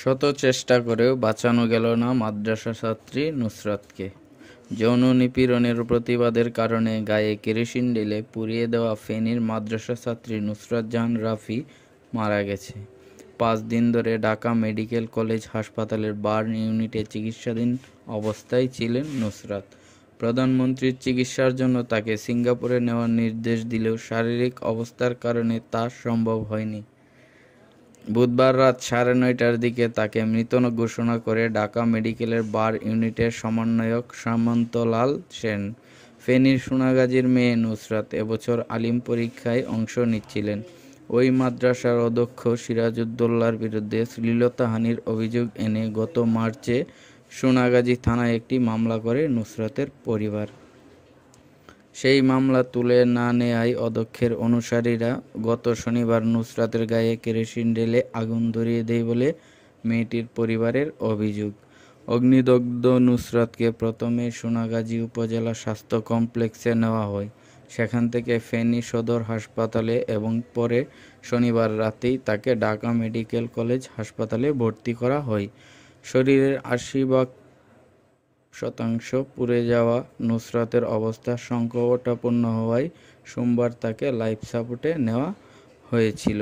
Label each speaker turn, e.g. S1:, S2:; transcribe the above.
S1: শত চেষ্টা করেও বাঁচানো গেল না মাদ্রাসা ছাত্রী নুসরাতকে যৌন নিপীড়নের প্রতিবাদের কারণে গায়ে কেরোসিন ঢেলে পুড়িয়ে দেওয়া ফেনীর মাদ্রাসা ছাত্রী নুসরাত জাহান রাফি মারা গেছে পাঁচ দিন ধরে ঢাকা মেডিকেল কলেজ হাসপাতালের বার্ন ইউনিটে চিকিৎসাধীন অবস্থায় ছিলেন নুসরাত প্রধানমন্ত্রীর চিকিৎসার জন্য তাকে সিঙ্গাপুরে নেওয়ার নির্দেশ দিলেও শারীরিক অবস্থার কারণে তা সম্ভব হয়নি বুধবার রাত সাড়ে নয়টার দিকে তাকে মৃত ঘোষণা করে ঢাকা মেডিকেলের বার ইউনিটের সমন্বয়ক সামন্তলাল সেন ফেনীর সোনাগাজীর মেয়ে নুসরাত এবছর আলিম পরীক্ষায় অংশ নিচ্ছিলেন ওই মাদ্রাসার অধ্যক্ষ সিরাজউদ্দৌলার বিরুদ্ধে শ্লীলতাহানির অভিযোগ এনে গত মার্চে সোনাগাজী থানায় একটি মামলা করে নুসরাতের পরিবার সেই মামলা তুলে না নেয় অধ্যক্ষের অনুসারীরা গত শনিবার নুসরাতের গায়ে কেরোসিন ঢেলে আগুন ধরিয়ে দেয় বলে মেয়েটির পরিবারের অভিযোগ অগ্নিদগ্ধ নুসরাতকে প্রথমে সোনাগাজী উপজেলা স্বাস্থ্য কমপ্লেক্সে নেওয়া হয় সেখান থেকে ফেনী সদর হাসপাতালে এবং পরে শনিবার রাতেই তাকে ঢাকা মেডিকেল কলেজ হাসপাতালে ভর্তি করা হয় শরীরের আশি ভাগ শতাংশ পুড়ে যাওয়া নুসরাতের অবস্থা সংকটাপন্ন হওয়ায় সোমবার তাকে লাইফ সাপোর্টে নেওয়া হয়েছিল